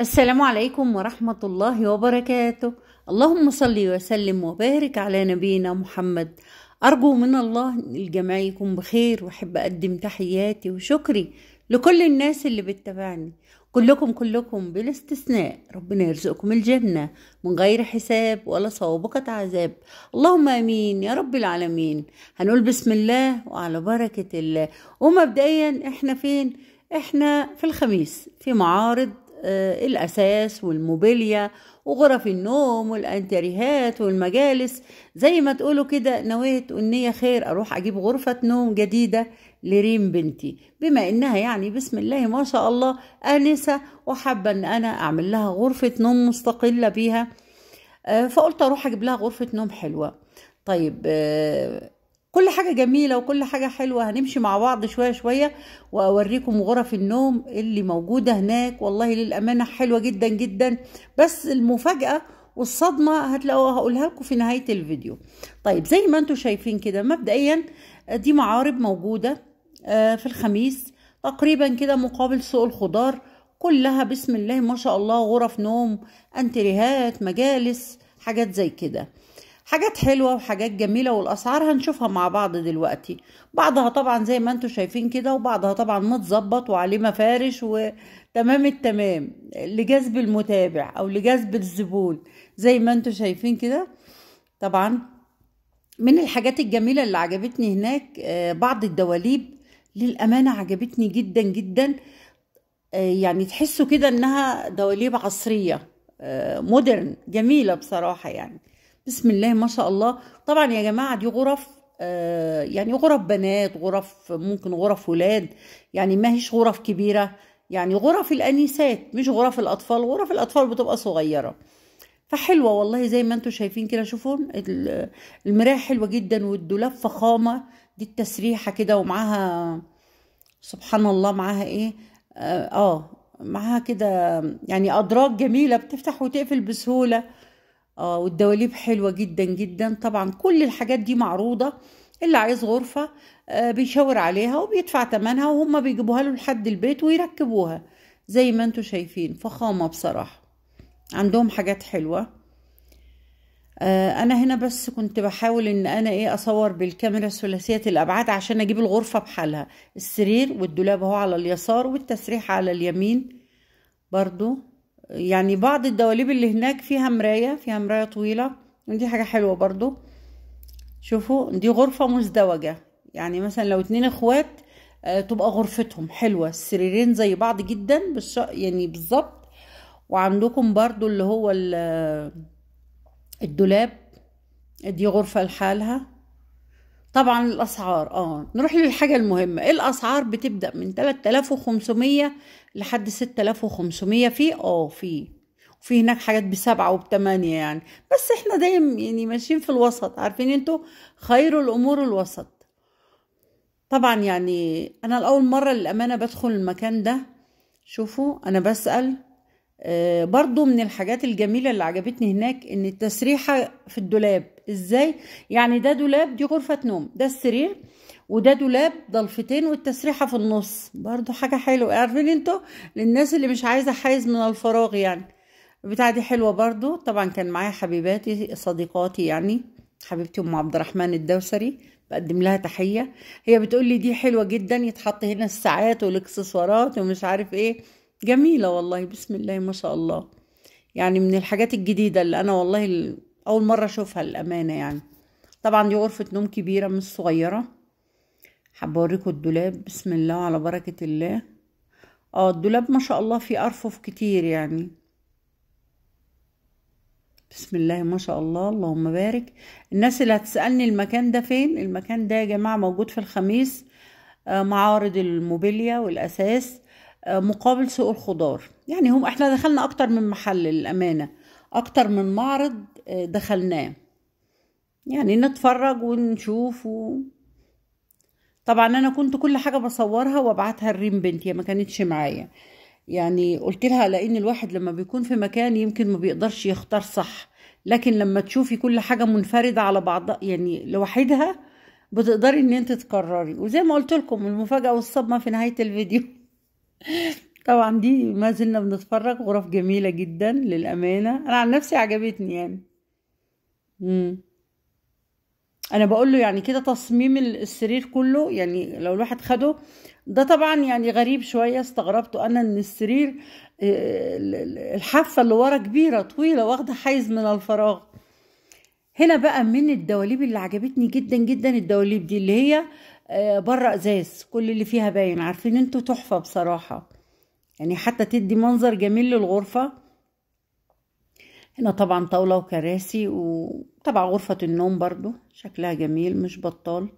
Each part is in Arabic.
السلام عليكم ورحمة الله وبركاته اللهم صل وسلم وبارك على نبينا محمد أرجو من الله الجميع يكون بخير وأحب أقدم تحياتي وشكري لكل الناس اللي بتتابعني كلكم كلكم بلا استثناء ربنا يرزقكم الجنة من غير حساب ولا سابقة عذاب اللهم امين يا رب العالمين هنقول بسم الله وعلى بركة الله ومبدئيا احنا فين احنا في الخميس في معارض آه، الأساس والموبيليا وغرف النوم والأنتريهات والمجالس زي ما تقولوا كده نويت أنية خير أروح أجيب غرفة نوم جديدة لريم بنتي بما إنها يعني بسم الله ما شاء الله آنسة وحابة أن أنا أعمل لها غرفة نوم مستقلة بيها آه، فقلت أروح أجيب لها غرفة نوم حلوة طيب آه، كل حاجة جميلة وكل حاجة حلوة هنمشي مع بعض شوية شوية وأوريكم غرف النوم اللي موجودة هناك والله للأمانة حلوة جدا جدا بس المفاجأة والصدمة هتلاقوها هقولها لكم في نهاية الفيديو طيب زي ما انتم شايفين كده مبدئيا دي معارض موجودة آه، في الخميس تقريبا كده مقابل سوق الخضار كلها بسم الله ما شاء الله غرف نوم انتريهات مجالس حاجات زي كده حاجات حلوة وحاجات جميلة والأسعار هنشوفها مع بعض دلوقتي بعضها طبعا زي ما انتم شايفين كده وبعضها طبعا متظبط وعليه مفارش وتمام التمام لجذب المتابع أو لجذب الزبون زي ما انتم شايفين كده طبعا من الحاجات الجميلة اللي عجبتني هناك آه، بعض الدواليب للأمانة عجبتني جدا جدا آه، يعني تحسوا كده انها دواليب عصرية مودرن آه، جميلة بصراحة يعني بسم الله ما شاء الله طبعا يا جماعه دي غرف آه، يعني غرف بنات غرف ممكن غرف ولاد يعني ما هيش غرف كبيره يعني غرف الأنيسات مش غرف الاطفال غرف الاطفال بتبقى صغيره فحلوه والله زي ما انتم شايفين كده شوفوا المرايه حلوه جدا والدولاب فخامه دي التسريحه كده ومعاها سبحان الله معاها ايه اه, آه، معاها كده يعني ادراج جميله بتفتح وتقفل بسهوله آه والدواليب حلوة جدا جدا طبعا كل الحاجات دي معروضة اللي عايز غرفة آه بيشاور عليها وبيدفع تمنها وهم بيجيبوها له لحد البيت ويركبوها زي ما انتوا شايفين فخامة بصراحة عندهم حاجات حلوة آه انا هنا بس كنت بحاول ان انا ايه اصور بالكاميرا ثلاثية الابعاد عشان اجيب الغرفة بحالها السرير والدولاب اهو على اليسار والتسريح على اليمين برضو يعني بعض الدواليب اللي هناك فيها مراية فيها مراية طويلة ودي حاجة حلوة برضو شوفوا دي غرفة مزدوجة يعني مثلا لو اتنين اخوات آه، تبقى غرفتهم حلوة السريرين زي بعض جدا بالش... يعني بالظبط وعندكم برضو اللي هو الدولاب دي غرفة لحالها طبعا الاسعار اه نروح للحاجه المهمه إيه الاسعار بتبدا من 3500 لحد 6500 في اه في وفي هناك حاجات بسبعة وبثمانية يعني بس احنا دايما يعني ماشيين في الوسط عارفين انتوا خير الامور الوسط طبعا يعني انا الاول مرة للامانة بدخل المكان ده شوفوا انا بسأل آه، برضو من الحاجات الجميلة اللي عجبتني هناك ان التسريحة في الدولاب ازاي يعني ده دولاب دي غرفة نوم ده السرير وده دولاب ضلفتين والتسريحة في النص برضو حاجة حلوة عارفين انتوا للناس اللي مش عايزة حيز من الفراغ يعني البتاعة دي حلوة برضو طبعا كان معايا حبيباتي صديقاتي يعني حبيبتي ام عبد الرحمن الدوسري بقدم لها تحية هي بتقول لي دي حلوة جدا يتحط هنا الساعات والاكسسوارات ومش عارف ايه جميلة والله بسم الله ما شاء الله يعني من الحاجات الجديدة اللي أنا والله أول مرة أشوفها للأمانة يعني طبعا دي غرفة نوم كبيرة مش صغيرة حابة أوريكم الدولاب بسم الله على بركة الله اه الدولاب ما شاء الله فيه أرفف كتير يعني بسم الله ما شاء الله اللهم بارك الناس اللي هتسألني المكان ده فين المكان ده يا جماعة موجود في الخميس آه، معارض الموبيليا والأساس مقابل سوق الخضار يعني هم احنا دخلنا اكتر من محل للامانه اكتر من معرض آه، دخلناه يعني نتفرج ونشوف و... طبعا انا كنت كل حاجه بصورها وابعتها لريم بنتي ما كانتش معايا يعني قلت لها لان الواحد لما بيكون في مكان يمكن ما بيقدرش يختار صح لكن لما تشوفي كل حاجه منفرده على بعضها يعني لوحدها بتقدري ان انت تقرري وزي ما قلت لكم المفاجاه والصدمه في نهايه الفيديو طبعا دي ما زلنا بنتفرج غرف جميلة جدا للأمانة أنا عن نفسي عجبتني يعني مم. أنا بقول له يعني كده تصميم السرير كله يعني لو الواحد خده ده طبعا يعني غريب شوية استغربته أنا إن السرير آه، الحافة اللي ورا كبيرة طويلة واخدة حيز من الفراغ هنا بقى من الدواليب اللي عجبتني جدا جدا الدواليب دي اللي هي آه، بره ازاز كل اللي فيها باين عارفين انتوا تحفه بصراحه يعني حتى تدي منظر جميل للغرفه هنا طبعا طاوله وكراسي وطبعا غرفه النوم برضو شكلها جميل مش بطال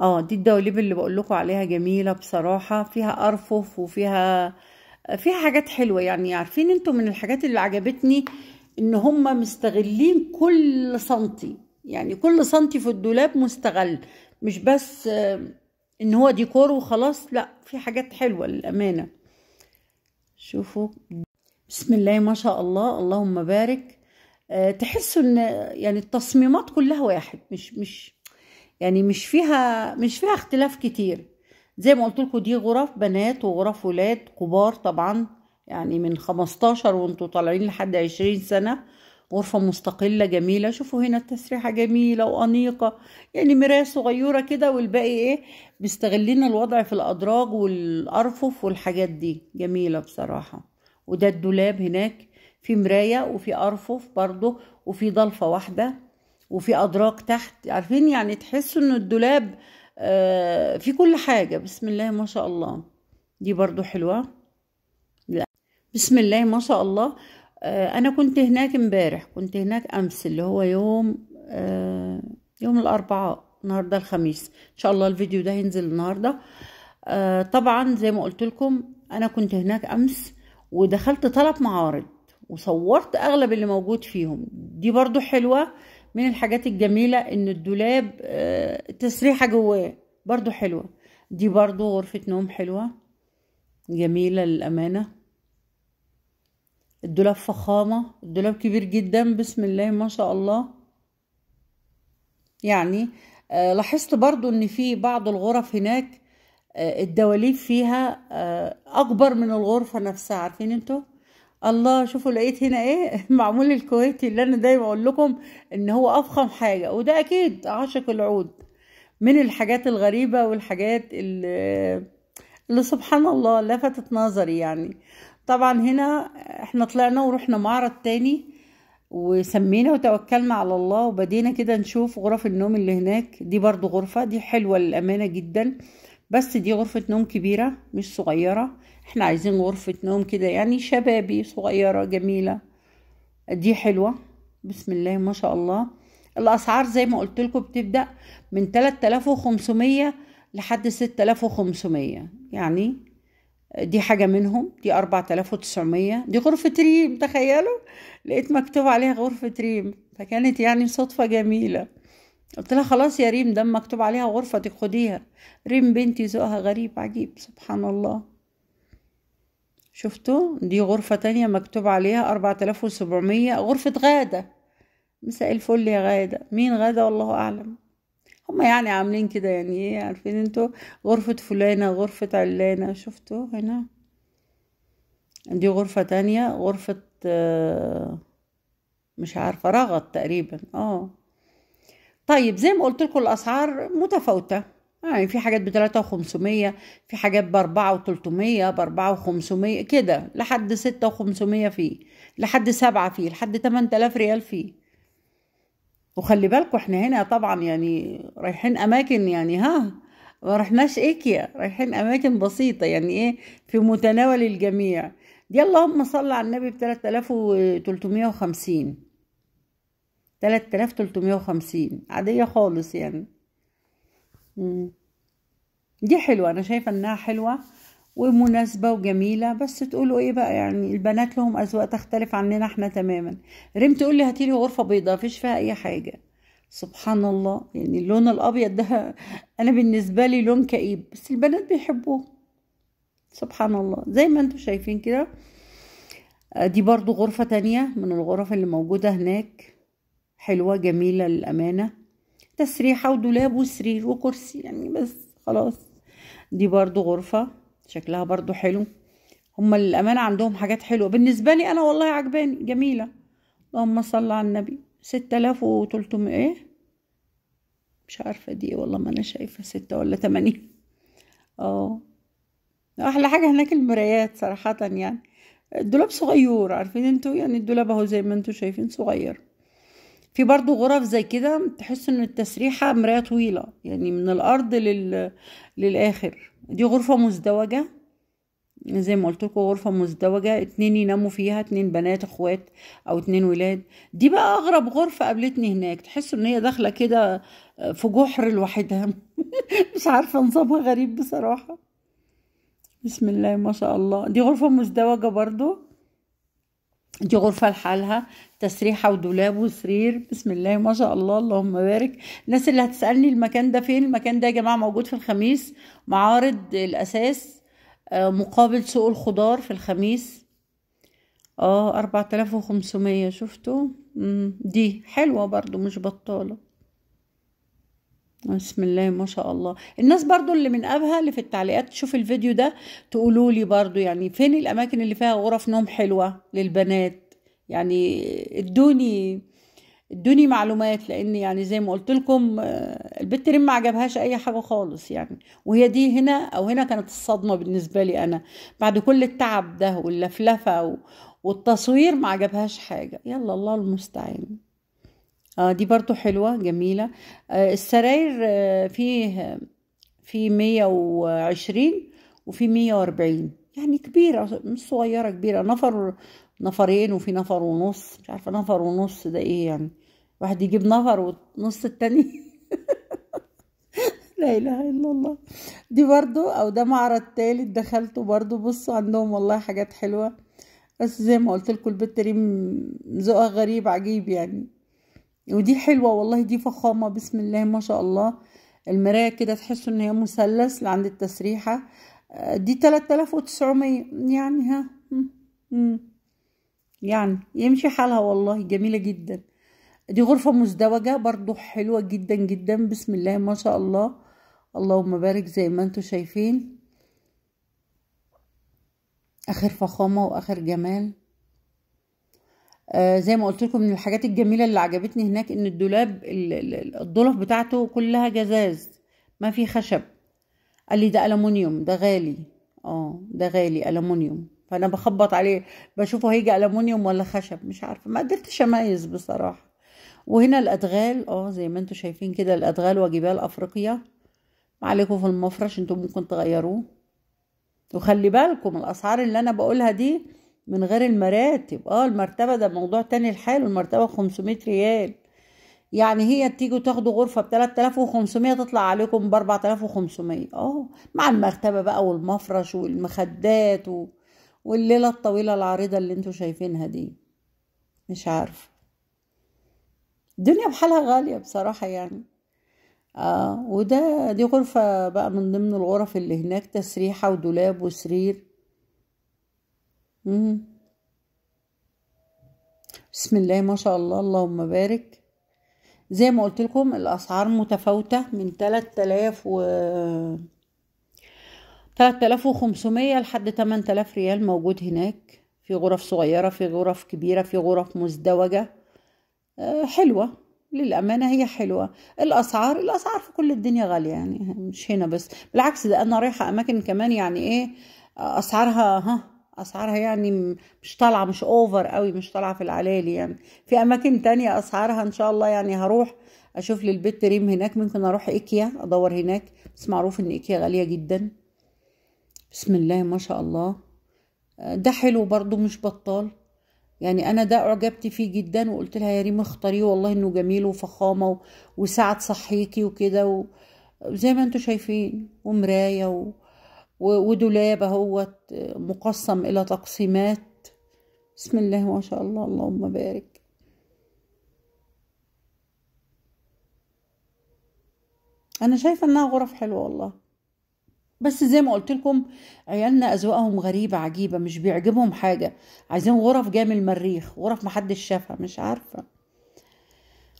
اه دي الدواليب اللي بقول لكم عليها جميله بصراحه فيها ارفف وفيها فيها حاجات حلوه يعني عارفين انتوا من الحاجات اللي عجبتني ان هم مستغلين كل سنتي يعني كل سنتي في الدولاب مستغل مش بس آه، ان هو ديكور وخلاص لا في حاجات حلوه للامانه شوفوا بسم الله ما شاء الله اللهم بارك آه، تحسوا ان يعني التصميمات كلها واحد مش مش يعني مش فيها مش فيها اختلاف كتير زي ما قلت لكم دي غرف بنات وغرف ولاد كبار طبعا يعني من 15 وانتوا طالعين لحد 20 سنه غرفة مستقلة جميلة شوفوا هنا التسريحة جميلة وأنيقة يعني مراية صغيرة كده والباقي إيه مستغلين الوضع في الأدراج والأرفف والحاجات دي جميلة بصراحة وده الدولاب هناك في مراية وفي أرفف برضو وفي ضلفة واحدة وفي أدراج تحت عارفين يعني تحسوا إن الدولاب آه في كل حاجة بسم الله ما شاء الله دي برضو حلوة لا. بسم الله ما شاء الله آه، انا كنت هناك امبارح كنت هناك امس اللي هو يوم آه، يوم الاربعاء النهارده الخميس ان شاء الله الفيديو ده هينزل النهارده آه، طبعا زي ما قلت لكم انا كنت هناك امس ودخلت طلب معارض وصورت اغلب اللي موجود فيهم دي برضو حلوه من الحاجات الجميله ان الدولاب تسريحه جواه برضو حلوه دي برضو غرفه نوم حلوه جميله للامانه الدولاب فخامة الدولاب كبير جدا بسم الله ما شاء الله يعني آه، لاحظت برضو ان في بعض الغرف هناك آه، الدواليب فيها آه، اكبر من الغرفة نفسها عارفين انتوا الله شوفوا لقيت هنا ايه معمول الكويتي اللي انا دايما اقول لكم ان هو افخم حاجة وده اكيد عاشق العود من الحاجات الغريبة والحاجات اللي, اللي سبحان الله لفتت نظري يعني طبعا هنا احنا طلعنا ورحنا معرض تاني وسمينا وتوكلنا على الله وبدينا كده نشوف غرف النوم اللي هناك دي برضو غرفة دي حلوة للأمانة جدا بس دي غرفة نوم كبيرة مش صغيرة احنا عايزين غرفة نوم كده يعني شبابي صغيرة جميلة دي حلوة بسم الله ما شاء الله الأسعار زي ما قلت لكم بتبدأ من 3500 لحد 6500 يعني دي حاجة منهم دي 4900 دي غرفة ريم تخيلوا لقيت مكتوب عليها غرفة ريم فكانت يعني صدفة جميلة قلت لها خلاص يا ريم ده مكتوب عليها غرفة خديها ريم بنتي ذوقها غريب عجيب سبحان الله شفتوا دي غرفة تانية مكتوب عليها 4700 غرفة غادة مساء الفل يا غادة مين غادة والله أعلم هم يعني عاملين كده يعني ايه عارفين انتوا غرفة فلانة غرفة علانة شفتوا هنا دي غرفة تانية غرفة آه، مش عارفة رغط تقريبا اه طيب زي ما قلت لكم الاسعار متفاوتة آه، يعني في حاجات بتلاتة وخمسمية في حاجات بأربعة وتلتمية بأربعة وخمسمية كده لحد ستة وخمسمية فيه لحد سبعة فيه لحد تمن تلاف ريال فيه وخلي بالكم احنا هنا طبعا يعني رايحين اماكن يعني ها ما رحناش ايكيا رايحين اماكن بسيطه يعني ايه في متناول الجميع دي اللهم صل على النبي ب 3350 3350 عاديه خالص يعني دي حلوه انا شايفه انها حلوه ومناسبة وجميلة بس تقولوا ايه بقى يعني البنات لهم أذواق تختلف عننا احنا تماما ريم تقول لي هاتيلي غرفة بيضاء مفيش فيها أي حاجة سبحان الله يعني اللون الأبيض ده أنا بالنسبة لي لون كئيب بس البنات بيحبوه سبحان الله زي ما انتم شايفين كده آه، دي برضو غرفة تانية من الغرف اللي موجودة هناك حلوة جميلة للأمانة تسريحة ودولاب وسرير وكرسي يعني بس خلاص دي برضو غرفة شكلها برضو حلو هما للأمانة عندهم حاجات حلوة بالنسبة لي أنا والله عجباني جميلة اللهم صل على النبي ستة آلاف وتلتمية إيه مش عارفة دي إيه والله ما أنا شايفة ستة ولا تمانية اه أحلى حاجة هناك المرايات صراحة يعني الدولاب صغير عارفين انتوا يعني الدولاب اهو زي ما انتوا شايفين صغير في برضو غرف زي كده تحس ان التسريحة مراية طويلة يعني من الارض لل... للاخر دي غرفة مزدوجة زي ما قلت غرفة مزدوجة اتنين يناموا فيها اتنين بنات اخوات او اتنين ولاد دي بقى اغرب غرفة قابلتني هناك تحس ان هي داخلة كده في جحر لوحدها مش عارفة نظامها غريب بصراحة بسم الله ما شاء الله دي غرفة مزدوجة برضو دي غرفة لحالها تسريحة ودولاب وسرير بسم الله ما شاء الله اللهم بارك الناس اللي هتسألني المكان ده فين المكان ده يا جماعة موجود في الخميس معارض الأساس آه، مقابل سوق الخضار في الخميس اه أربعة آلاف شفتوا دي حلوة برضو مش بطالة بسم الله ما شاء الله الناس برضو اللي من ابها اللي في التعليقات تشوف الفيديو ده تقولوا لي برضو يعني فين الاماكن اللي فيها غرف نوم حلوه للبنات يعني ادوني ادوني معلومات لان يعني زي ما قلت لكم آه، البت ريم ما عجبهاش اي حاجه خالص يعني وهي دي هنا او هنا كانت الصدمه بالنسبه لي انا بعد كل التعب ده واللفلفه والتصوير ما عجبهاش حاجه يلا الله المستعان آه دي برضو حلوة جميلة آه السراير آه فيه في مية وعشرين وفي مية واربعين يعني كبيرة مش صغيرة كبيرة نفر نفرين وفي نفر ونص مش عارفة نفر ونص ده ايه يعني واحد يجيب نفر ونص التاني لا اله الا الله دي برضو او ده معرض تالت دخلته برضو بصوا عندهم والله حاجات حلوة بس زي ما قلت لكم البت ريم ذوقها غريب عجيب يعني ودي حلوة والله دي فخامة بسم الله ما شاء الله المراية كده تحسوا ان هي مثلث لعند التسريحة آه، دي 3900 يعني ها يعني يمشي حالها والله جميلة جدا دي غرفة مزدوجة برضو حلوة جدا جدا بسم الله ما شاء الله اللهم بارك زي ما انتم شايفين اخر فخامة واخر جمال آه، زي ما قلت لكم من الحاجات الجميله اللي عجبتني هناك ان الدولاب الضلف بتاعته كلها جزاز ما في خشب قال لي ده ألمونيوم ده غالي اه ده غالي ألمونيوم فانا بخبط عليه بشوفه هيجي ألمونيوم ولا خشب مش عارفه ما قدرتش اميز بصراحه وهنا الادغال اه زي ما انتم شايفين كده الادغال وجبال افريقيا عليكم في المفرش انتم ممكن تغيروه وخلي بالكم الاسعار اللي انا بقولها دي من غير المراتب اه المرتبة ده موضوع تاني لحاله المرتبة خمسمية ريال يعني هي تيجوا تاخدوا غرفة ب 3500 تطلع عليكم ب 4500 اه مع المرتبة بقى والمفرش والمخدات و... والليلة الطويلة العريضة اللي انتوا شايفينها دي مش عارفة الدنيا بحالها غالية بصراحة يعني اه وده دي غرفة بقى من ضمن الغرف اللي هناك تسريحة ودولاب وسرير مم. بسم الله ما شاء الله اللهم بارك زي ما قلت لكم الاسعار متفاوته من 3000 و 3500 لحد 8000 ريال موجود هناك في غرف صغيره في غرف كبيره في غرف مزدوجه آه، حلوه للأمانة هي حلوة الأسعار الأسعار في كل الدنيا غالية يعني مش هنا بس بالعكس ده أنا رايحة أماكن كمان يعني إيه أسعارها ها اسعارها يعني مش طالعه مش اوفر قوي مش طالعه في العلالي يعني في اماكن تانية اسعارها ان شاء الله يعني هروح اشوف لي ريم هناك ممكن اروح ايكيا ادور هناك بس معروف ان ايكيا غاليه جدا بسم الله ما شاء الله آه، ده حلو برضو مش بطال يعني انا ده اعجبت فيه جدا وقلت لها يا ريم اختاريه والله انه جميل وفخامه وساعه صحيكي وكده وزي ما انتم شايفين ومرايه و... ودولاب اهوت مقسم الى تقسيمات بسم الله ما شاء الله اللهم بارك انا شايفه انها غرف حلوه والله بس زي ما قلت لكم عيالنا اذواقهم غريبه عجيبه مش بيعجبهم حاجه عايزين غرف جايه من المريخ غرف محدش شافها مش عارفه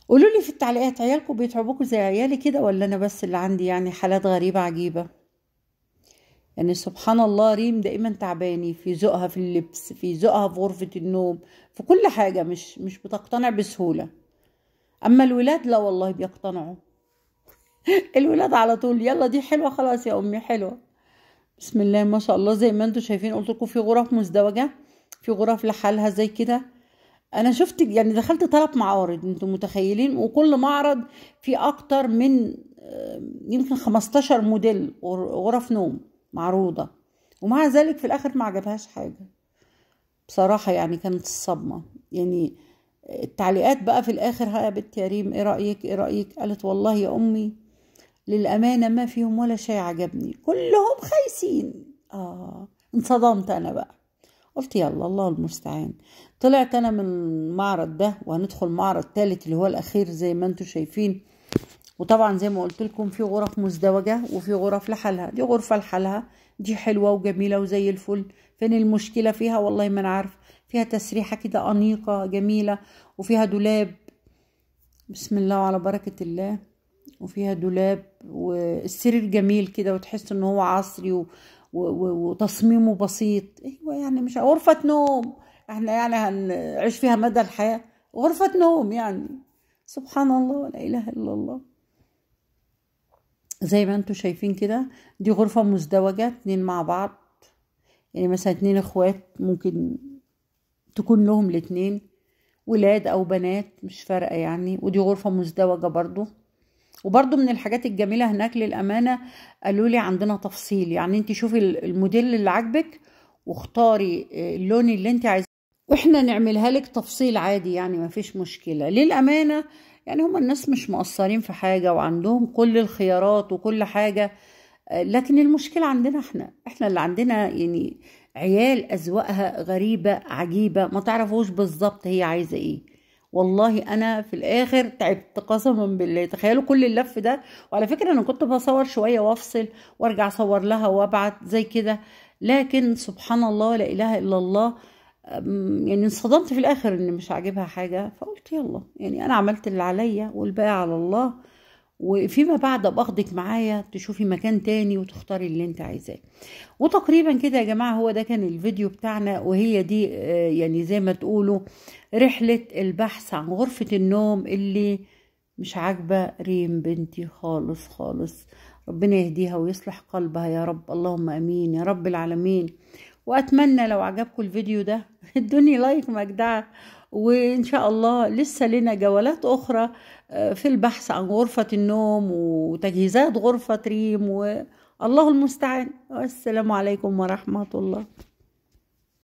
قولوا لي في التعليقات عيالكم بيتعبوكوا زي عيالي كده ولا انا بس اللي عندي يعني حالات غريبه عجيبه لأن يعني سبحان الله ريم دايما تعباني في ذوقها في اللبس في ذوقها في غرفة النوم في كل حاجة مش مش بتقتنع بسهولة أما الولاد لا والله بيقتنعوا الولاد على طول يلا دي حلوة خلاص يا أمي حلوة بسم الله ما شاء الله زي ما انتم شايفين قلت لكم في غرف مزدوجة في غرف لحالها زي كده انا شفت يعني دخلت ثلاث معارض انتم متخيلين وكل معرض في اكتر من آه، يمكن 15 موديل غرف نوم معروضة ومع ذلك في الآخر ما عجبهاش حاجة بصراحة يعني كانت الصدمة يعني التعليقات بقى في الآخر ها يا بنت يا ريم إيه رأيك إيه رأيك قالت والله يا أمي للأمانة ما فيهم ولا شيء عجبني كلهم خايسين آه انصدمت أنا بقى قلت يلا الله المستعان طلعت أنا من المعرض ده وهندخل معرض تالت اللي هو الأخير زي ما انتم شايفين وطبعا زي ما قلت لكم في غرف مزدوجة وفي غرف لحالها دي غرفة لحالها دي حلوة وجميلة وزي الفل فين المشكلة فيها والله ما انا عارفة فيها تسريحة كده أنيقة جميلة وفيها دولاب بسم الله وعلى بركة الله وفيها دولاب والسرير جميل كده وتحس ان هو عصري و... و... وتصميمه بسيط ايوه يعني مش غرفة نوم احنا يعني هنعيش فيها مدى الحياة غرفة نوم يعني سبحان الله لا اله الا الله زي ما انتم شايفين كده دي غرفة مزدوجة اتنين مع بعض يعني مثلا اتنين اخوات ممكن تكون لهم الاتنين ولاد او بنات مش فارقة يعني ودي غرفة مزدوجة برضو وبرضو من الحاجات الجميلة هناك للأمانة قالوا لي عندنا تفصيل يعني انت شوفي الموديل اللي عاجبك واختاري آه، اللون اللي انت عايزاه واحنا نعملها لك تفصيل عادي يعني مفيش مشكلة للأمانة يعني هم الناس مش مقصرين في حاجة وعندهم كل الخيارات وكل حاجة لكن المشكلة عندنا احنا احنا اللي عندنا يعني عيال أذواقها غريبة عجيبة ما تعرفوش بالظبط هي عايزة ايه والله انا في الاخر تعبت قسما بالله تخيلوا كل اللف ده وعلى فكره انا كنت بصور شويه وافصل وارجع اصور لها وابعت زي كده لكن سبحان الله لا اله الا الله يعني انصدمت في الاخر ان مش عاجبها حاجه فقلت يلا يعني انا عملت اللي عليا والباقي على الله وفيما بعد باخدك معايا تشوفي مكان تاني وتختاري اللي انت عايزاه وتقريبا كده يا جماعه هو ده كان الفيديو بتاعنا وهي دي آه، يعني زي ما تقولوا رحله البحث عن غرفه النوم اللي مش عاجبه ريم بنتي خالص خالص ربنا يهديها ويصلح قلبها يا رب اللهم امين يا رب العالمين واتمنى لو عجبكم الفيديو ده ادوني لايك مجدعه وان شاء الله لسه لنا جولات اخرى آه، في البحث عن غرفه النوم وتجهيزات غرفه ريم والله المستعان والسلام عليكم ورحمه الله